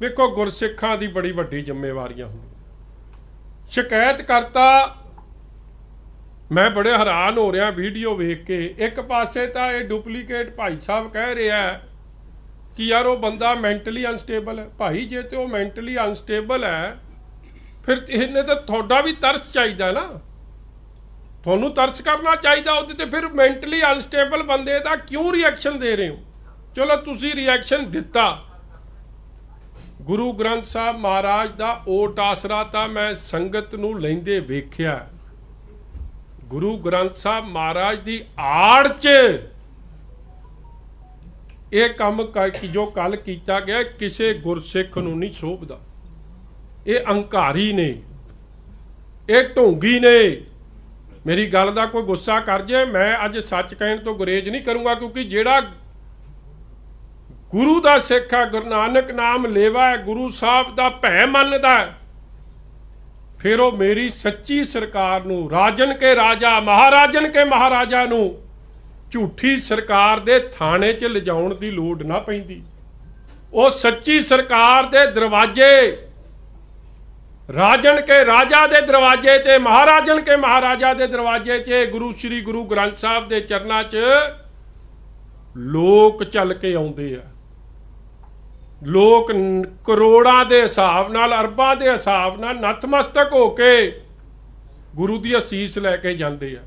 ਵੇਖੋ ਗੁਰਸਿੱਖਾਂ ਦੀ ਬੜੀ ਵੱਡੀ ਜ਼ਿੰਮੇਵਾਰੀਆਂ ਹੁੰਦੀਆਂ ਸ਼ਿਕਾਇਤ ਕਰਤਾ ਮੈਂ ਬੜੇ ਹੈਰਾਨ ਹੋ ਰਿਹਾ ਵੀਡੀਓ ਵੇਖ ਕੇ ਇੱਕ ਪਾਸੇ ਤਾਂ ਇਹ ਡੁਪਲੀਕੇਟ ਭਾਈ ਸਾਹਿਬ ਕਹਿ ਰਿਹਾ ਕਿ ਯਾਰ ਉਹ ਬੰਦਾ ਮੈਂਟਲੀ ਅਨਸਟੇਬਲ ਹੈ ਭਾਈ ਜੇ ਤੇ ਉਹ ਮੈਂਟਲੀ ਅਨਸਟੇਬਲ ਹੈ ਫਿਰ ਇਹਨੇ ਤਾਂ ਤੁਹਾਡਾ ਵੀ ਤਰਸ ਚਾਹੀਦਾ ਨਾ ਤੁਹਾਨੂੰ ਤਰਸ ਕਰਨਾ ਚਾਹੀਦਾ ਉਹਦੇ ਤੇ ਫਿਰ ਮੈਂਟਲੀ ਅਨਸਟੇਬਲ ਬੰਦੇ ਦਾ ਕਿਉਂ ਰਿਐਕਸ਼ਨ ਦੇ ਰਹੇ ਹੋ ਚਲੋ ਤੁਸੀਂ ਰਿਐਕਸ਼ਨ ਦਿੱਤਾ ਗੁਰੂ ਗ੍ਰੰਥ ਸਾਹਿਬ ਮਹਾਰਾਜ ਦਾ ਓਟ ਆਸਰਾ ਤਾਂ ਮੈਂ ਸੰਗਤ ਨੂੰ ਲੈਂਦੇ ਵੇਖਿਆ ਗੁਰੂ ਗ੍ਰੰਥ ਸਾਹਿਬ ਮਹਾਰਾਜ ਦੀ ਆੜ 'ਚ ਇਹ ਕੰਮ ਕਿ ਜੋ ਕੱਲ ਕੀਤਾ ਗਿਆ ਕਿਸੇ ਗੁਰਸਿੱਖ ਨੂੰ ਨਹੀਂ ਸੋਭਦਾ ਇਹ ਅਹੰਕਾਰੀ ਨੇ ਇਹ ਢੋਂਗੀ ਨੇ ਮੇਰੀ ਗੱਲ ਦਾ ਕੋਈ ਗੁੱਸਾ ਕਰ ਜੇ ਮੈਂ ਅੱਜ ਸੱਚ ਕਹਿਣ ਤੋਂ ਗੁਰੇਜ ਨਹੀਂ ਕਰੂੰਗਾ ਕਿਉਂਕਿ ਜਿਹੜਾ ਗੁਰੂ ਦਾ ਸਿੱਖ ਆ ਗੁਰੂ ਨਾਨਕ ਨਾਮ ਲੇਵਾ ਹੈ ਗੁਰੂ ਸਾਹਿਬ ਦਾ ਭੈ ਮੰਨਦਾ ਫਿਰ ਉਹ ਮੇਰੀ ਸੱਚੀ ਸਰਕਾਰ ਨੂੰ ਰਾਜਨ ਕੇ ਰਾਜਾ ਮਹਾਰਾਜਨ ਕੇ ਮਹਾਰਾਜਾ ਨੂੰ ਝੂਠੀ ਸਰਕਾਰ ਦੇ ਥਾਣੇ 'ਚ ਲਿਜਾਉਣ ਦੀ ਲੋੜ ਨਾ ਪੈਂਦੀ ਉਹ ਸੱਚੀ ਸਰਕਾਰ ਦੇ ਦਰਵਾਜ਼ੇ ਰਾਜਨ ਕੇ ਰਾਜਾ ਦੇ ਦਰਵਾਜ਼ੇ ਤੇ ਮਹਾਰਾਜਨ ਕੇ ਮਹਾਰਾਜਾ ਦੇ ਦਰਵਾਜ਼ੇ 'ਚ ਗੁਰੂ ਸ੍ਰੀ ਗੁਰੂ ਗ੍ਰੰਥ ਸਾਹਿਬ ਦੇ ਚਰਨਾਂ 'ਚ ਲੋਕ ਚੱਲ ਕੇ ਆਉਂਦੇ ਆ ਲੋਕ ਕਰੋੜਾਂ ਦੇ ਹਿਸਾਬ ਨਾਲ ਅਰਬਾਂ ਦੇ ਹਿਸਾਬ ਨਾਲ ਨਤਮਸਤਕ ਹੋ ਕੇ ਗੁਰੂ ਦੀ ਅਸੀਸ ਲੈ ਕੇ ਜਾਂਦੇ ਆ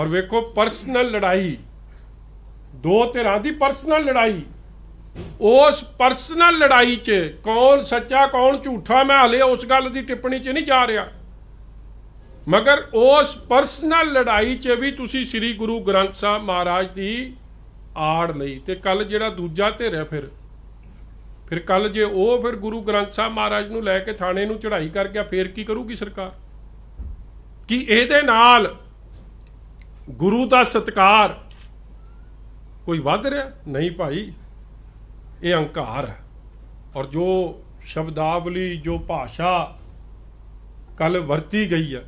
ਔਰ ਵੇਖੋ ਪਰਸਨਲ ਲੜਾਈ ਦੋ ਤਰ੍ਹਾਂ ਦੀ ਪਰਸਨਲ ਲੜਾਈ ਉਸ ਪਰਸਨਲ ਲੜਾਈ 'ਚ ਕੌਣ ਸੱਚਾ ਕੌਣ ਝੂਠਾ ਮੈਂ ਹਲੇ ਉਸ ਗੱਲ ਦੀ ਟਿੱਪਣੀ 'ਚ ਨਹੀਂ ਜਾ ਰਿਹਾ ਮਗਰ ਉਸ ਪਰਸਨਲ ਲੜਾਈ 'ਚ ਵੀ ਤੁਸੀਂ ਸ੍ਰੀ ਗੁਰੂ ਗ੍ਰੰਥ ਸਾਹਿਬ ਮਹਾਰਾਜ ਦੀ ਆੜ ਲਈ ਤੇ ਕੱਲ ਜਿਹੜਾ ਦੂਜਾ ਧਿਰ ਹੈ ਫਿਰ ਫਿਰ ਕੱਲ ਜੇ ਉਹ ਫਿਰ ਗੁਰੂ ਗ੍ਰੰਥ ਸਾਹਿਬ ਮਹਾਰਾਜ ਨੂੰ ਲੈ ਕੇ ਥਾਣੇ ਨੂੰ ਚੜ੍ਹਾਈ ਕਰ ਗਿਆ ਫਿਰ ਕੀ ਕਰੂਗੀ ਸਰਕਾਰ ਕਿ ਇਹਦੇ ਨਾਲ ਗੁਰੂ ਦਾ ਸਤਕਾਰ ਕੋਈ ਵੱਧ ਰਿਹਾ ਨਹੀਂ ਭਾਈ ਇਹ ਹੰਕਾਰ ਹੈ ਔਰ ਜੋ ਸ਼ਬਦਾਵਲੀ ਜੋ ਭਾਸ਼ਾ ਕੱਲ ਵਰਤੀ ਗਈ ਹੈ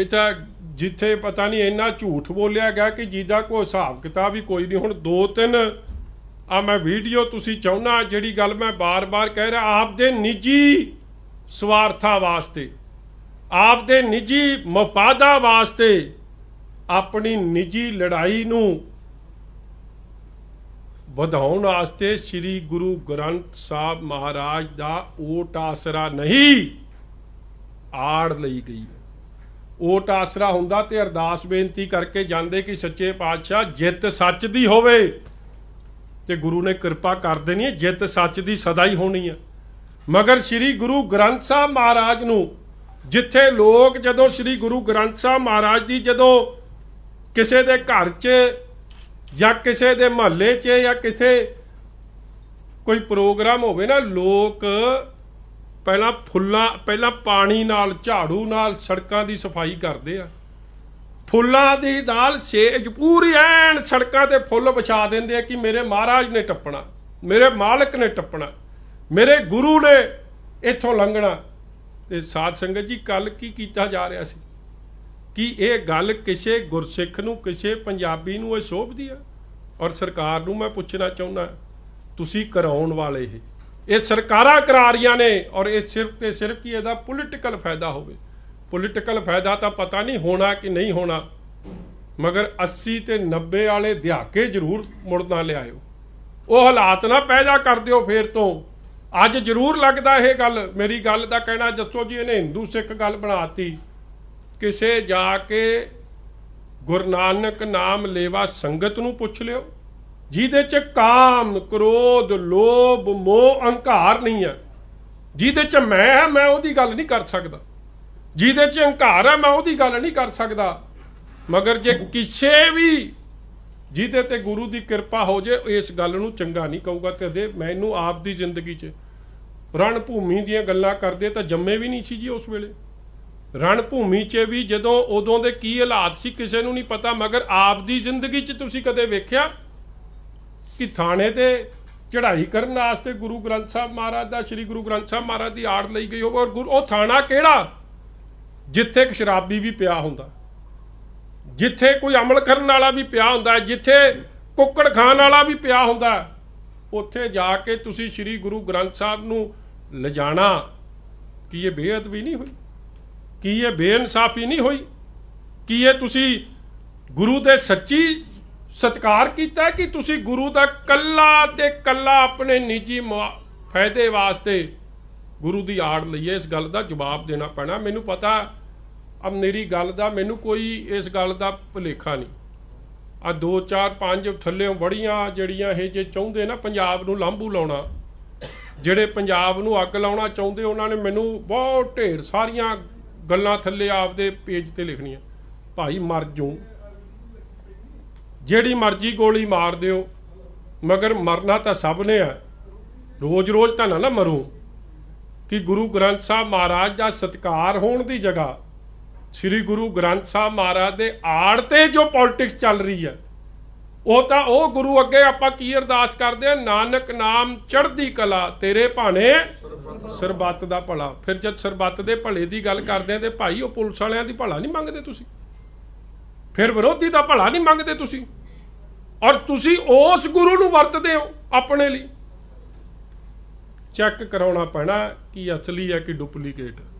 ਇਹ ਤਾਂ ਜਿੱਥੇ ਪਤਾ ਨਹੀਂ ਇੰਨਾ ਝੂਠ ਬੋਲਿਆ ਗਿਆ ਕਿ ਜਿਹਦਾ ਕੋਈ ਹਿਸਾਬ ਕਿਤਾਬ ਹੀ ਕੋਈ ਨਹੀਂ ਹੁਣ ਦੋ ਤਿੰਨ ਆ ਮੈਂ ਵੀਡੀਓ ਤੁਸੀਂ ਚਾਹੁੰਨਾ ਜਿਹੜੀ ਗੱਲ ਮੈਂ ਬਾਰ-ਬਾਰ ਕਹਿ ਰਿਹਾ ਆਪਦੇ ਨਿੱਜੀ ਸਵਾਰਥਾ ਵਾਸਤੇ ਆਪਦੇ ਨਿੱਜੀ ਮਫਾਦਾ ਵਾਸਤੇ ਆਪਣੀ ਨਿੱਜੀ ਲੜਾਈ ਨੂੰ ਵਧਾਉਣ ਵਾਸਤੇ ਸ੍ਰੀ ਗੁਰੂ ਗ੍ਰੰਥ ਸਾਹਿਬ ਮਹਾਰਾਜ ਦਾ ਓਟ ਆਸਰਾ ਨਹੀਂ ਆੜ ਲਈ ਗਈ ਓਟ ਆਸਰਾ ਹੁੰਦਾ ਤੇ ਅਰਦਾਸ ਬੇਨਤੀ ਕਰਕੇ ਜਾਂਦੇ ਕਿ ਸੱਚੇ ਪਾਤਸ਼ਾਹ ਜਿੱਤ ਸੱਚ ਦੀ ਹੋਵੇ ਤੇ ਗੁਰੂ ਨੇ ਕਿਰਪਾ ਕਰ ਦੇਣੀ ਹੈ ਜਿੱਤ ਸੱਚ ਦੀ ਸਦਾ ਹੀ ਹੋਣੀ ਹੈ ਮਗਰ ਸ੍ਰੀ ਗੁਰੂ ਗ੍ਰੰਥ ਸਾਹਿਬ ਮਹਾਰਾਜ ਨੂੰ ਜਿੱਥੇ ਲੋਕ ਜਦੋਂ ਸ੍ਰੀ ਗੁਰੂ ਗ੍ਰੰਥ ਸਾਹਿਬ ਮਹਾਰਾਜ ਦੀ ਜਦੋਂ ਕਿਸੇ ਦੇ ਘਰ 'ਚ ਜਾਂ ਕਿਸੇ ਦੇ ਮਹੱਲੇ 'ਚ ਜਾਂ ਕਿਥੇ ਕੋਈ ਪ੍ਰੋਗਰਾਮ ਹੋਵੇ ਨਾ ਲੋਕ ਪਹਿਲਾਂ ਫੁੱਲਾਂ ਪਹਿਲਾਂ ਪਾਣੀ ਨਾਲ ਝਾੜੂ ਨਾਲ ਸੜਕਾਂ ਦੀ ਸਫਾਈ ਕਰਦੇ ਆ ਫੁੱਲਾਂ ਦੀ ਦਾਲ ਸੇਜ ਪੂਰੀ ਐਨ ਸੜਕਾਂ ਤੇ ਫੁੱਲ ਵਿਛਾ ਦਿੰਦੇ ਆ ਕਿ ਮੇਰੇ ਮਹਾਰਾਜ ਨੇ ਟੱਪਣਾ ਮੇਰੇ ਮਾਲਕ ਨੇ ਟੱਪਣਾ ਮੇਰੇ ਗੁਰੂ ਨੇ ਇੱਥੋਂ ਲੰਘਣਾ ਤੇ ਸਾਧ ਸੰਗਤ ਜੀ ਕੱਲ ਕੀ ਕੀਤਾ ਜਾ ਰਿਹਾ ਸੀ ਕਿ ਇਹ ਗੱਲ ਕਿਸੇ ਗੁਰਸਿੱਖ ਨੂੰ ਕਿਸੇ ਪੰਜਾਬੀ ਨੂੰ ਇਹ ਸ਼ੋਭਦੀ ਆ ਔਰ ਸਰਕਾਰ ਨੂੰ ਮੈਂ ਪੁੱਛਣਾ ਚਾਹੁੰਦਾ ਤੁਸੀਂ ਕਰਾਉਣ ਵਾਲੇ ਇਹ ਇਹ ਸਰਕਾਰਾਂ ਕਰਾਰੀਆਂ ਨੇ ਔਰ ਇਹ ਸਿਰਫ ਤੇ ਸਿਰਫ ਕੀ ਇਹਦਾ ਪੋਲਿਟੀਕਲ ਫਾਇਦਾ ਹੋਵੇ ਪੋਲੀਟੀਕਲ ਫਾਇਦਾ ਤਾਂ ਪਤਾ ਨਹੀਂ ਹੋਣਾ ਕਿ ਨਹੀਂ ਹੋਣਾ ਮਗਰ 80 ਤੇ 90 ਵਾਲੇ ਦਿਹਾਕੇ ਜ਼ਰੂਰ ਮੁੜਨਾ ਲਿਆਇਓ ਉਹ ਹਾਲਾਤ ਨਾ ਪੈਦਾ ਕਰ ਦਿਓ ਫੇਰ ਤੋਂ ਅੱਜ ਜ਼ਰੂਰ ਲੱਗਦਾ ਇਹ ਗੱਲ ਮੇਰੀ ਗੱਲ ਦਾ ਕਹਿਣਾ ਜੱਸੋ ਜੀ ਇਹਨੇ ਹਿੰਦੂ ਸਿੱਖ ਗੱਲ ਬਣਾਤੀ ਕਿਸੇ ਜਾ ਕੇ ਗੁਰਨਾਨਕ ਨਾਮ ਲੇਵਾ ਸੰਗਤ ਨੂੰ ਪੁੱਛ ਲਿਓ ਜਿਹਦੇ ਚ ਕਾਮ ਕ੍ਰੋਧ ਲੋਭ ਮੋਹ ਅਹੰਕਾਰ ਨਹੀਂ ਹੈ ਜਿਹਦੇ ਚ ਮੈਂ ਹਾਂ ਮੈਂ ਉਹਦੀ ਗੱਲ ਨਹੀਂ ਕਰ ਸਕਦਾ ਜਿਹਦੇ 'ਚ ਹੰਕਾਰ ਹੈ ਮੈਂ ਉਹਦੀ ਗੱਲ ਨਹੀਂ ਕਰ ਸਕਦਾ ਮਗਰ ਜੇ ਕਿਸੇ ਵੀ ਜਿਹਦੇ ਤੇ ਗੁਰੂ ਦੀ ਕਿਰਪਾ ਹੋ ਜੇ ਇਸ ਗੱਲ ਨੂੰ ਚੰਗਾ ਨਹੀਂ ਕਹੂਗਾ ਕਦੇ ਮੈਨੂੰ ਆਪ ਦੀ ਜ਼ਿੰਦਗੀ 'ਚ ਰਣ ਭੂਮੀ ਦੀਆਂ ਗੱਲਾਂ ਕਰਦੇ ਤਾਂ ਜੰਮੇ ਵੀ ਨਹੀਂ ਸੀ ਜੀ ਉਸ ਵੇਲੇ ਰਣ ਭੂਮੀ 'ਚ ਵੀ ਜਦੋਂ ਉਦੋਂ ਦੇ ਕੀ ਹਾਲਾਤ ਸੀ ਕਿਸੇ ਨੂੰ ਨਹੀਂ ਪਤਾ ਮਗਰ ਆਪ ਦੀ ਜ਼ਿੰਦਗੀ 'ਚ ਤੁਸੀਂ ਕਦੇ ਵੇਖਿਆ ਕਿ ਥਾਣੇ ਤੇ ਚੜ੍ਹਾਈ ਕਰਨ ਵਾਸਤੇ ਗੁਰੂ ਗ੍ਰੰਥ ਸਾਹਿਬ ਮਹਾਰਾਜ ਦਾ ਸ੍ਰੀ ਗੁਰੂ ਗ੍ਰੰਥ ਸਾਹਿਬ ਮਹਾਰਾਜ ਦੀ ਆੜ ਲਈ ਗਈ ਹੋਵੇ ਔਰ ਉਹ ਥਾਣਾ ਕਿਹੜਾ ਜਿੱਥੇ ਇੱਕ ਸ਼ਰਾਬੀ ਵੀ ਪਿਆ ਹੁੰਦਾ ਜਿੱਥੇ ਕੋਈ ਅਮਲ ਕਰਨ ਵਾਲਾ ਵੀ ਪਿਆ ਹੁੰਦਾ ਜਿੱਥੇ ਕੁੱਕੜ ਖਾਨ ਵਾਲਾ ਵੀ ਪਿਆ ਹੁੰਦਾ ਉੱਥੇ ਜਾ ਕੇ ਤੁਸੀਂ ਸ੍ਰੀ ਗੁਰੂ ਗ੍ਰੰਥ ਸਾਹਿਬ ਨੂੰ ਲਿਜਾਣਾ ਕੀ ਇਹ ਵੀ ਨਹੀਂ ਹੋਈ ਕੀ ਇਹ ਬੇਇਨਸਾਫੀ ਨਹੀਂ ਹੋਈ ਕੀ ਇਹ ਤੁਸੀਂ ਗੁਰੂ ਦੇ ਸੱਚੀ ਸਤਕਾਰ ਕੀਤਾ ਕਿ ਤੁਸੀਂ ਗੁਰੂ ਦਾ ਕੱਲਾ ਤੇ ਕੱਲਾ ਆਪਣੇ ਨਿੱਜੀ ਫਾਇਦੇ ਵਾਸਤੇ ਗੁਰੂ ਦੀ ਆੜ ਲਈਏ ਇਸ ਗੱਲ ਦਾ ਜਵਾਬ ਦੇਣਾ ਪੈਣਾ ਮੈਨੂੰ ਪਤਾ ਅਬ ਮੇਰੀ ਗੱਲ ਦਾ ਮੈਨੂੰ ਕੋਈ ਇਸ ਗੱਲ ਦਾ ਭੁਲੇਖਾ ਨਹੀਂ ਆ 2 4 5 ਥੱਲੇੋਂ ਬੜੀਆਂ ਜਿਹੜੀਆਂ ਇਹ ਜੇ ਚਾਹੁੰਦੇ ਨਾ ਪੰਜਾਬ ਨੂੰ ਲਾਂਬੂ ਲਾਉਣਾ ਜਿਹੜੇ ਪੰਜਾਬ ਨੂੰ ਅੱਗ ਲਾਉਣਾ ਚਾਹੁੰਦੇ ਉਹਨਾਂ ਨੇ ਮੈਨੂੰ ਬਹੁਤ ਢੇਰ ਸਾਰੀਆਂ ਗੱਲਾਂ ਥੱਲੇ ਆਪਦੇ ਪੇਜ ਤੇ ਲਿਖਣੀਆਂ ਭਾਈ ਮਰ ਜੂ ਜਿਹੜੀ ਮਰਜ਼ੀ ਗੋਲੀ ਮਾਰ ਦਿਓ ਮਗਰ ਮਰਨਾ ਤਾਂ ਸਭ ਨੇ ਆ ਰੋਜ਼-ਰੋਜ਼ ਤਾਂ ਨਾ ਨਾ ਮਰੂ ਕਿ ਗੁਰੂ ਗ੍ਰੰਥ ਸਾਹਿਬ ਮਹਾਰਾਜ ਦਾ ਸਤਕਾਰ ਹੋਣ ਦੀ ਜਗ੍ਹਾ ਸ੍ਰੀ ਗੁਰੂ ਗ੍ਰੰਥ ਸਾਹਿਬ ਮਹਾਰਾਜ ਦੇ ਆੜ ਤੇ ਜੋ ਪੋਲਿਟਿਕਸ ਚੱਲ ਰਹੀ ਹੈ ਉਹ ਤਾਂ ਉਹ ਗੁਰੂ ਅੱਗੇ ਆਪਾਂ ਕੀ ਅਰਦਾਸ ਕਰਦੇ ਆ ਨਾਨਕ ਨਾਮ ਚੜ੍ਹਦੀ ਕਲਾ ਤੇਰੇ ਭਾਣੇ ਸਰਬੱਤ ਦਾ ਭਲਾ ਫਿਰ ਜਦ ਸਰਬੱਤ ਦੇ ਭਲੇ ਦੀ ਗੱਲ ਕਰਦੇ ਆ ਤੇ ਭਾਈ ਉਹ ਪੁਲਿਸ ਵਾਲਿਆਂ ਦੀ ਭਲਾ ਨਹੀਂ ਮੰਗਦੇ ਤੁਸੀਂ ਫਿਰ ਵਿਰੋਧੀ ਦਾ ਭਲਾ ਨਹੀਂ ਮੰਗਦੇ ਤੁਸੀਂ ਔਰ ਤੁਸੀਂ ਉਸ ਗੁਰੂ ਨੂੰ ਵਰਤਦੇ ਹੋ ਆਪਣੇ ਲਈ ਚੈੱਕ ਕਰਾਉਣਾ ਪੈਣਾ ਕਿ ਅਸਲੀ ਹੈ ਕਿ ਡੁਪਲੀਕੇਟ